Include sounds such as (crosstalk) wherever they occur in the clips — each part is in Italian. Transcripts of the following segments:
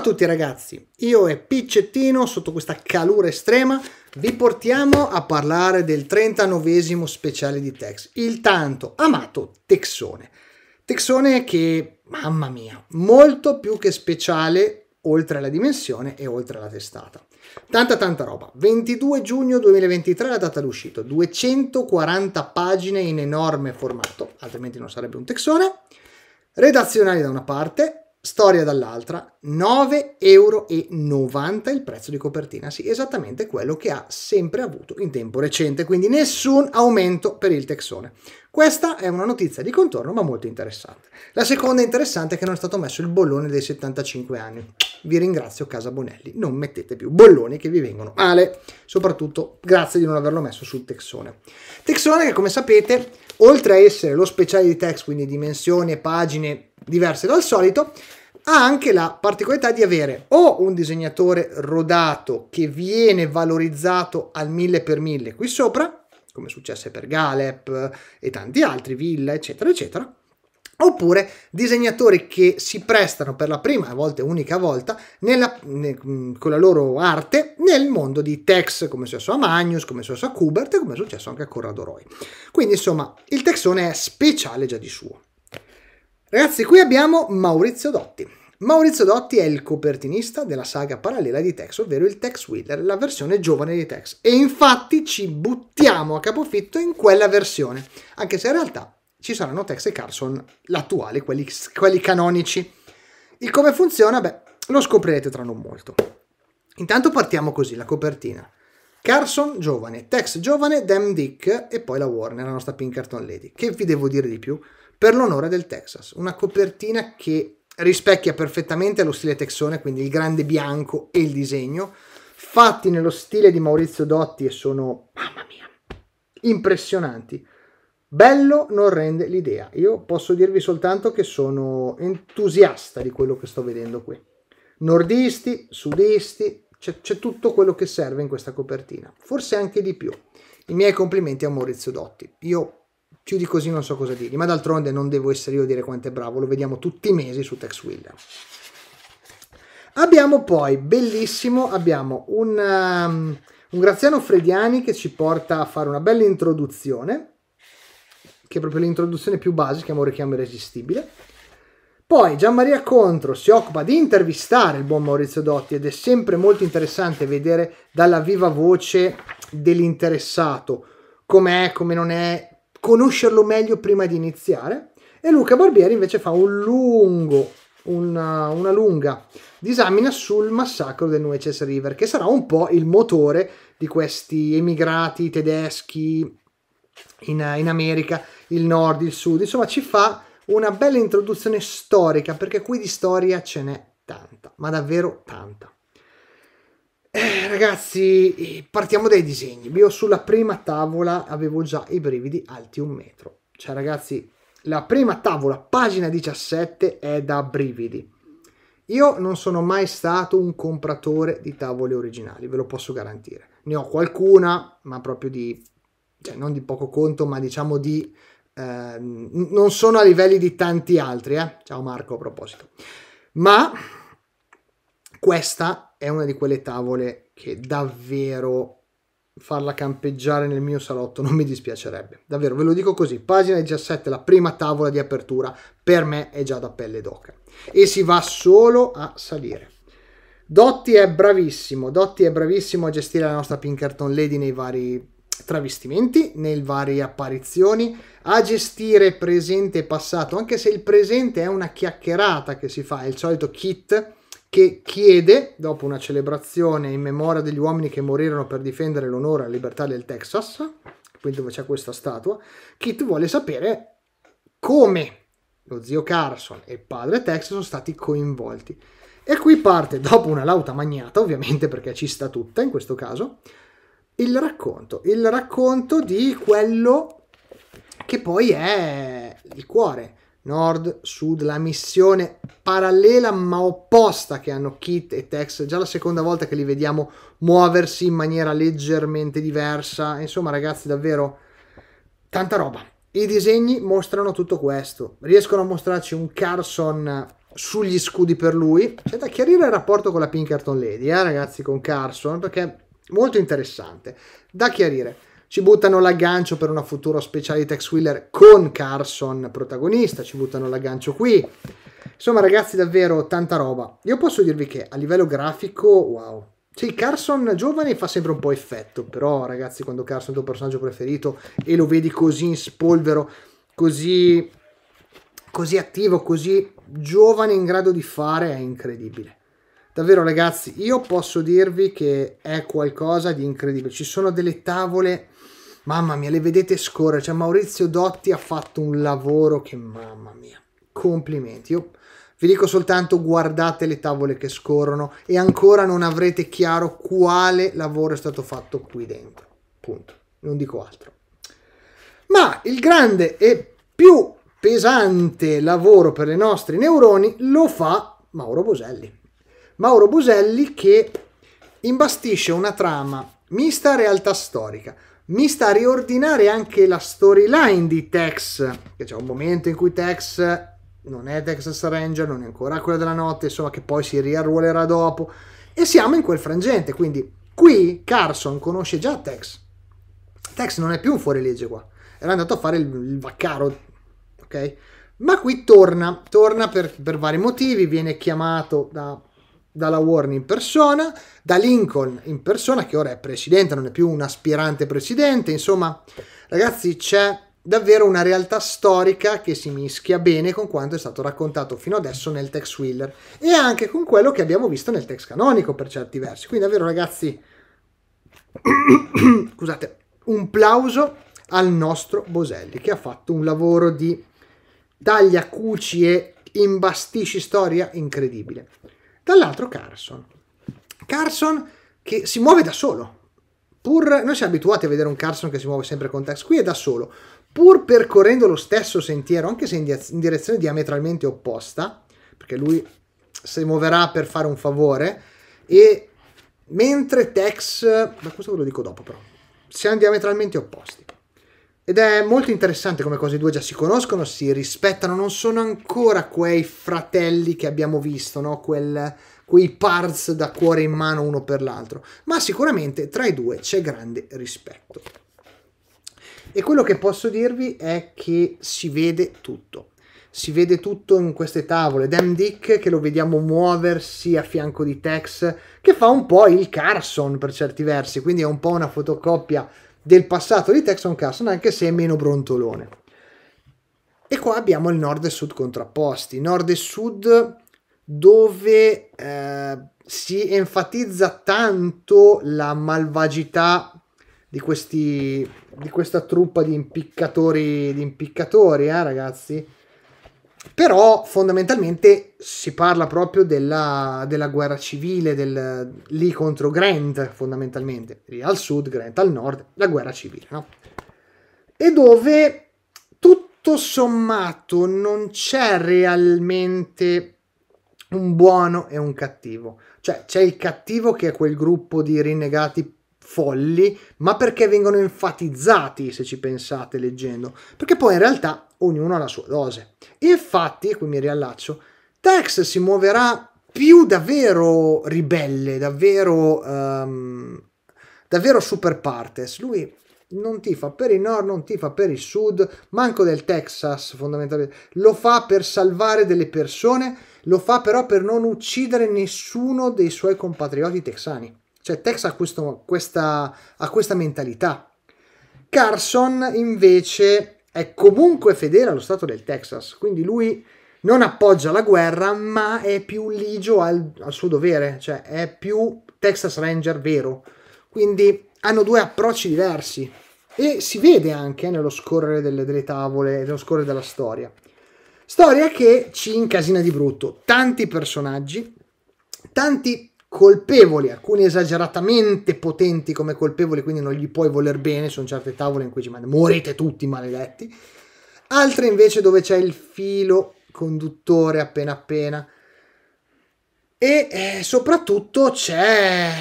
a tutti ragazzi, io e Piccettino sotto questa calura estrema vi portiamo a parlare del 39 speciale di Tex, il tanto amato Texone. Texone che, mamma mia, molto più che speciale oltre alla dimensione e oltre alla testata. Tanta tanta roba. 22 giugno 2023 la data d'uscita, 240 pagine in enorme formato, altrimenti non sarebbe un Texone. Redazionali da una parte, Storia dall'altra, 9,90 euro il prezzo di copertina, sì, esattamente quello che ha sempre avuto in tempo recente, quindi nessun aumento per il Texone. Questa è una notizia di contorno ma molto interessante. La seconda interessante è che non è stato messo il bollone dei 75 anni. Vi ringrazio Casa Bonelli, non mettete più bolloni che vi vengono male, soprattutto grazie di non averlo messo sul Texone. Texone che come sapete, oltre a essere lo speciale di text, quindi dimensioni e pagine diverse dal solito, ha anche la particolarità di avere o un disegnatore rodato che viene valorizzato al mille per mille qui sopra, come successe per Galep e tanti altri, Villa, eccetera, eccetera, oppure disegnatori che si prestano per la prima, a volte unica volta, nella, ne, con la loro arte nel mondo di Tex, come è successo a Magnus, come è successo a Kubert e come è successo anche a Corrado Roy. Quindi insomma il Texone è speciale già di suo. Ragazzi, qui abbiamo Maurizio Dotti. Maurizio Dotti è il copertinista della saga parallela di Tex, ovvero il Tex Wheeler, la versione giovane di Tex. E infatti ci buttiamo a capofitto in quella versione, anche se in realtà ci saranno Tex e Carson, l'attuale, quelli, quelli canonici. Il come funziona? Beh, lo scoprirete tra non molto. Intanto partiamo così, la copertina. Carson giovane, Tex giovane, Damn Dick e poi la Warner, la nostra Pinkerton Lady. Che vi devo dire di più? per l'onore del Texas. Una copertina che rispecchia perfettamente lo stile texone, quindi il grande bianco e il disegno, fatti nello stile di Maurizio Dotti e sono, mamma mia, impressionanti. Bello non rende l'idea. Io posso dirvi soltanto che sono entusiasta di quello che sto vedendo qui. Nordisti, sudisti, c'è, tutto quello che serve in questa copertina, forse anche di più. I miei complimenti a Maurizio Dotti. Io più di così non so cosa dirgli, ma d'altronde non devo essere io a dire quanto è bravo, lo vediamo tutti i mesi su Tex Wheeler. Abbiamo poi, bellissimo, abbiamo un, um, un Graziano Frediani che ci porta a fare una bella introduzione, che è proprio l'introduzione più basica, che è un richiamo irresistibile. Poi Gianmaria Contro si occupa di intervistare il buon Maurizio Dotti ed è sempre molto interessante vedere dalla viva voce dell'interessato com'è, come non è, conoscerlo meglio prima di iniziare. E Luca Barbieri invece fa un lungo, una, una lunga disamina sul massacro del Nueces River, che sarà un po' il motore di questi emigrati tedeschi in, in America, il nord, il sud. Insomma, ci fa una bella introduzione storica, perché qui di storia ce n'è tanta, ma davvero tanta. Eh, ragazzi, eh, partiamo dai disegni. Io sulla prima tavola avevo già i brividi alti un metro. Cioè, ragazzi, la prima tavola, pagina 17, è da brividi. Io non sono mai stato un compratore di tavole originali, ve lo posso garantire. Ne ho qualcuna, ma proprio di... Cioè, non di poco conto, ma diciamo di... Eh, non sono a livelli di tanti altri, eh. Ciao Marco, a proposito. Ma questa è una di quelle tavole che davvero farla campeggiare nel mio salotto non mi dispiacerebbe. Davvero, ve lo dico così. Pagina 17, la prima tavola di apertura, per me è già da pelle d'oca. E si va solo a salire. Dotti è bravissimo, Dotti è bravissimo a gestire la nostra Pinkerton Lady nei vari travestimenti, nei vari apparizioni, a gestire presente e passato, anche se il presente è una chiacchierata che si fa, è il solito kit che chiede, dopo una celebrazione in memoria degli uomini che morirono per difendere l'onore e la libertà del Texas, qui dove c'è questa statua, Kit vuole sapere come lo zio Carson e padre Tex sono stati coinvolti. E qui parte, dopo una lauta magnata, ovviamente perché ci sta tutta in questo caso, il racconto. Il racconto di quello che poi è il cuore nord, sud, la missione parallela ma opposta che hanno Kit e Tex, già la seconda volta che li vediamo muoversi in maniera leggermente diversa, insomma ragazzi davvero tanta roba. I disegni mostrano tutto questo, riescono a mostrarci un Carson sugli scudi per lui, c'è da chiarire il rapporto con la Pinkerton Lady, eh ragazzi, con Carson, perché è molto interessante da chiarire. Ci buttano l'aggancio per una futura speciale di Tex Wheeler con Carson protagonista, ci buttano l'aggancio qui. Insomma ragazzi davvero tanta roba. Io posso dirvi che a livello grafico, wow. Cioè Carson giovane fa sempre un po' effetto, però ragazzi quando Carson è il tuo personaggio preferito e lo vedi così in spolvero, così, così attivo, così giovane in grado di fare, è incredibile. Davvero ragazzi, io posso dirvi che è qualcosa di incredibile. Ci sono delle tavole, mamma mia, le vedete scorrere. Cioè Maurizio Dotti ha fatto un lavoro che, mamma mia, complimenti. Io vi dico soltanto guardate le tavole che scorrono e ancora non avrete chiaro quale lavoro è stato fatto qui dentro. Punto. Non dico altro. Ma il grande e più pesante lavoro per le nostre neuroni lo fa Mauro Boselli. Mauro Buselli che imbastisce una trama mista a realtà storica, mista a riordinare anche la storyline di Tex, che c'è un momento in cui Tex non è Texas Ranger, non è ancora quella della notte, insomma che poi si riarruolerà dopo, e siamo in quel frangente, quindi qui Carson conosce già Tex, Tex non è più un fuorilegge qua, era andato a fare il, il vaccaro, ok? Ma qui torna, torna per, per vari motivi, viene chiamato da dalla Warren in persona, da Lincoln in persona, che ora è presidente, non è più un aspirante presidente, insomma, ragazzi, c'è davvero una realtà storica che si mischia bene con quanto è stato raccontato fino adesso nel Tex Wheeler e anche con quello che abbiamo visto nel Tex canonico per certi versi. Quindi davvero ragazzi, (coughs) scusate, un plauso al nostro Boselli che ha fatto un lavoro di taglia, cuci e imbastisci storia incredibile. Dall'altro Carson. Carson che si muove da solo. Pur, noi siamo abituati a vedere un Carson che si muove sempre con Tex, qui è da solo. Pur percorrendo lo stesso sentiero, anche se in, di in direzione diametralmente opposta, perché lui si muoverà per fare un favore, e mentre Tex, ma questo ve lo dico dopo però, siamo diametralmente opposti. Ed è molto interessante come cose due già si conoscono, si rispettano, non sono ancora quei fratelli che abbiamo visto, no? Quel, quei parts da cuore in mano uno per l'altro, ma sicuramente tra i due c'è grande rispetto. E quello che posso dirvi è che si vede tutto. Si vede tutto in queste tavole. Dam Dick che lo vediamo muoversi a fianco di Tex, che fa un po' il Carson per certi versi, quindi è un po' una fotocopia del passato di Texon Carson, anche se è meno brontolone. E qua abbiamo il nord e sud contrapposti, nord e sud dove eh, si enfatizza tanto la malvagità di, questi, di questa truppa di impiccatori, di impiccatori eh, ragazzi, però fondamentalmente si parla proprio della, della guerra civile, del, lì contro Grant fondamentalmente, lì al sud, Grant al nord, la guerra civile, no? E dove tutto sommato non c'è realmente un buono e un cattivo. Cioè c'è il cattivo che è quel gruppo di rinnegati folli, ma perché vengono enfatizzati, se ci pensate leggendo. Perché poi in realtà ognuno ha la sua dose. Infatti, e qui mi riallaccio, Tex si muoverà più davvero ribelle, davvero, um, davvero super partes. Lui non tifa per il nord, non tifa per il sud, manco del Texas fondamentalmente. Lo fa per salvare delle persone, lo fa però per non uccidere nessuno dei suoi compatrioti texani. Cioè Tex ha, questo, questa, ha questa mentalità. Carson invece è comunque fedele allo Stato del Texas, quindi lui non appoggia la guerra, ma è più ligio al, al suo dovere, cioè è più Texas Ranger vero. Quindi hanno due approcci diversi e si vede anche nello scorrere delle, delle tavole, nello scorrere della storia. Storia che ci incasina di brutto, tanti personaggi, tanti colpevoli, alcuni esageratamente potenti come colpevoli, quindi non gli puoi voler bene, sono certe tavole in cui ci mandano morite tutti maledetti, altre invece dove c'è il filo conduttore appena appena e eh, soprattutto c'è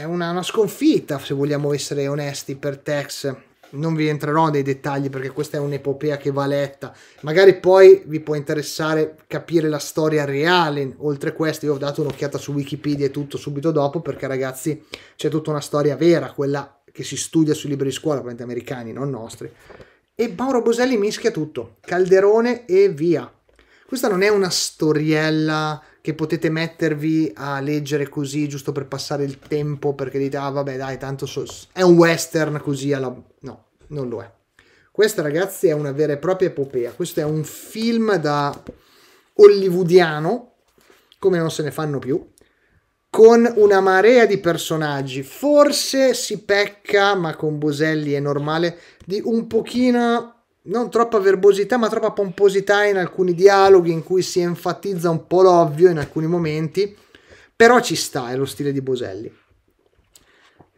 eh, una, una sconfitta, se vogliamo essere onesti, per Tex non vi entrerò nei dettagli perché questa è un'epopea che va letta. Magari poi vi può interessare capire la storia reale. Oltre a questo, io ho dato un'occhiata su Wikipedia e tutto subito dopo perché, ragazzi, c'è tutta una storia vera, quella che si studia sui libri di scuola, praticamente americani, non nostri. E Mauro Boselli mischia tutto, calderone e via. Questa non è una storiella che potete mettervi a leggere così giusto per passare il tempo perché dite ah vabbè dai tanto so, è un western così alla... no non lo è questa ragazzi è una vera e propria epopea questo è un film da hollywoodiano come non se ne fanno più con una marea di personaggi forse si pecca ma con Boselli è normale di un pochino non troppa verbosità, ma troppa pomposità in alcuni dialoghi in cui si enfatizza un po' l'ovvio in alcuni momenti, però ci sta, è lo stile di Boselli.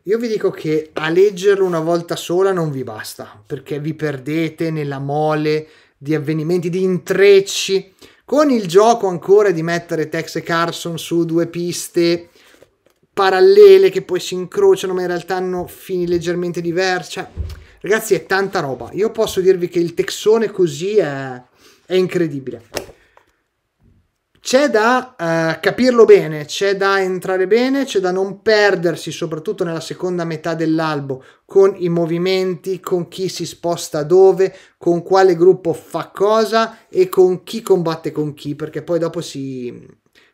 Io vi dico che a leggerlo una volta sola non vi basta, perché vi perdete nella mole di avvenimenti, di intrecci, con il gioco ancora di mettere Tex e Carson su due piste parallele che poi si incrociano, ma in realtà hanno fini leggermente diversi. Cioè, Ragazzi, è tanta roba. Io posso dirvi che il texone così è, è incredibile. C'è da eh, capirlo bene, c'è da entrare bene, c'è da non perdersi, soprattutto nella seconda metà dell'albo, con i movimenti, con chi si sposta dove, con quale gruppo fa cosa e con chi combatte con chi, perché poi dopo si,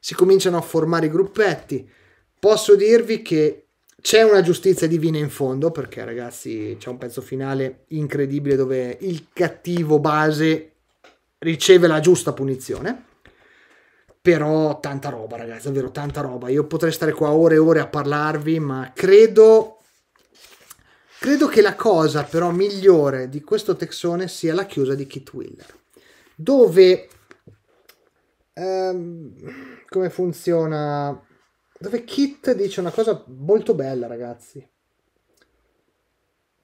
si cominciano a formare i gruppetti. Posso dirvi che c'è una giustizia divina in fondo, perché ragazzi c'è un pezzo finale incredibile dove il cattivo base riceve la giusta punizione. Però tanta roba, ragazzi, davvero tanta roba. Io potrei stare qua ore e ore a parlarvi, ma credo... Credo che la cosa però migliore di questo texone sia la chiusa di Kit Wheeler, dove... Ehm, come funziona dove Kit dice una cosa molto bella, ragazzi.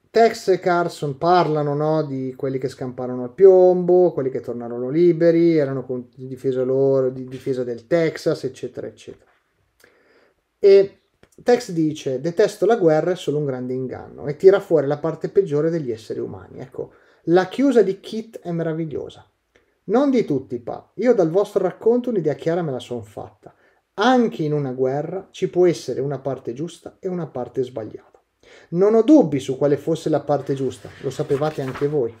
Tex e Carson parlano no, di quelli che scamparono al piombo, quelli che tornarono liberi, erano con, in difesa loro, di difesa del Texas, eccetera, eccetera. E Tex dice: Detesto la guerra, è solo un grande inganno, e tira fuori la parte peggiore degli esseri umani. Ecco, la chiusa di Kit è meravigliosa. Non di tutti, pa. Io dal vostro racconto un'idea chiara me la sono fatta. Anche in una guerra ci può essere una parte giusta e una parte sbagliata. Non ho dubbi su quale fosse la parte giusta, lo sapevate anche voi.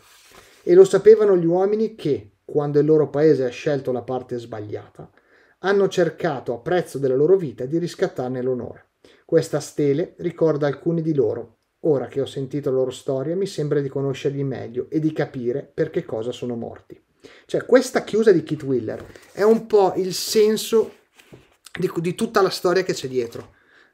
E lo sapevano gli uomini che, quando il loro paese ha scelto la parte sbagliata, hanno cercato a prezzo della loro vita di riscattarne l'onore. Questa stele ricorda alcuni di loro. Ora che ho sentito la loro storia mi sembra di conoscerli meglio e di capire per che cosa sono morti. Cioè questa chiusa di Kit Wheeler è un po' il senso di, di tutta la storia che c'è dietro.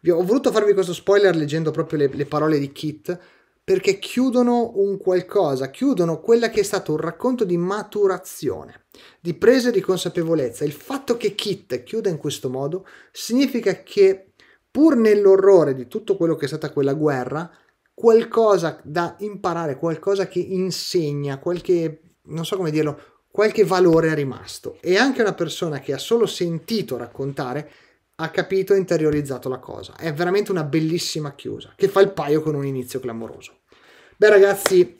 Ho voluto farvi questo spoiler leggendo proprio le, le parole di Kit, perché chiudono un qualcosa, chiudono quella che è stato un racconto di maturazione, di presa di consapevolezza. Il fatto che Kit chiuda in questo modo significa che pur nell'orrore di tutto quello che è stata quella guerra, qualcosa da imparare, qualcosa che insegna, qualche, non so come dirlo, qualche valore è rimasto e anche una persona che ha solo sentito raccontare ha capito e interiorizzato la cosa. È veramente una bellissima chiusa che fa il paio con un inizio clamoroso. Beh ragazzi,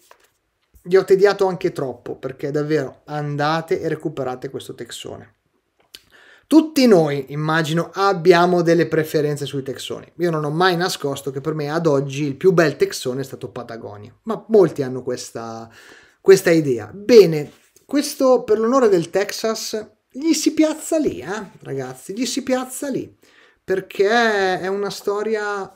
vi ho tediato anche troppo perché davvero andate e recuperate questo texone. Tutti noi, immagino, abbiamo delle preferenze sui texoni. Io non ho mai nascosto che per me ad oggi il più bel texone è stato Patagonia, ma molti hanno questa, questa idea. Bene, questo per l'onore del Texas gli si piazza lì, eh, ragazzi, gli si piazza lì, perché è una storia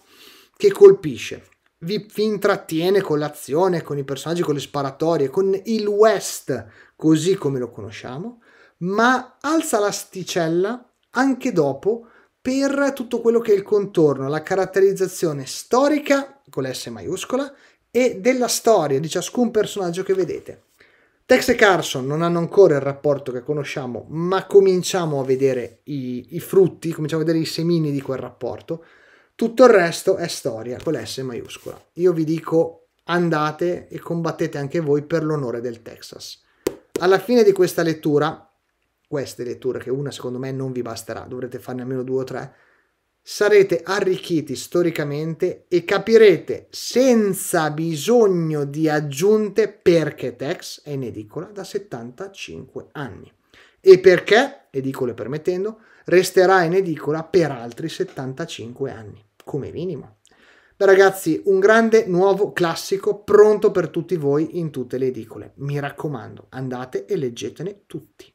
che colpisce, vi, vi intrattiene con l'azione, con i personaggi, con le sparatorie, con il West così come lo conosciamo, ma alza l'asticella anche dopo per tutto quello che è il contorno, la caratterizzazione storica, con la S maiuscola, e della storia di ciascun personaggio che vedete. Tex e Carson non hanno ancora il rapporto che conosciamo, ma cominciamo a vedere i, i frutti, cominciamo a vedere i semini di quel rapporto. Tutto il resto è storia con l'S maiuscola. Io vi dico andate e combattete anche voi per l'onore del Texas. Alla fine di questa lettura, queste letture, che una secondo me non vi basterà, dovrete farne almeno due o tre, sarete arricchiti storicamente e capirete senza bisogno di aggiunte perché Tex è in edicola da 75 anni e perché, edicole permettendo, resterà in edicola per altri 75 anni, come minimo. Beh ragazzi, un grande nuovo classico pronto per tutti voi in tutte le edicole. Mi raccomando, andate e leggetene tutti.